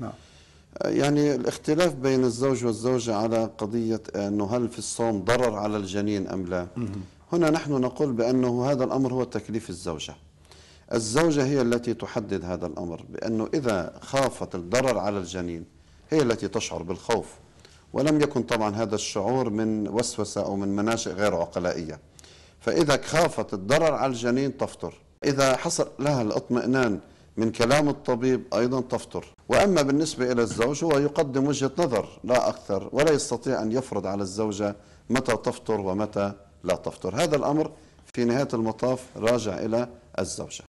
نعم يعني الاختلاف بين الزوج والزوجة على قضية أنه هل في الصوم ضرر على الجنين أم لا هنا نحن نقول بأنه هذا الأمر هو تكليف الزوجة الزوجة هي التي تحدد هذا الأمر بأنه إذا خافت الضرر على الجنين هي التي تشعر بالخوف ولم يكن طبعا هذا الشعور من وسوسة أو من مناشئ غير عقلائية فإذا خافت الضرر على الجنين تفطر إذا حصل لها الاطمئنان من كلام الطبيب أيضا تفطر وأما بالنسبة إلى الزوج هو يقدم وجهة نظر لا أكثر ولا يستطيع أن يفرض على الزوجة متى تفطر ومتى لا تفطر هذا الأمر في نهاية المطاف راجع إلى الزوجة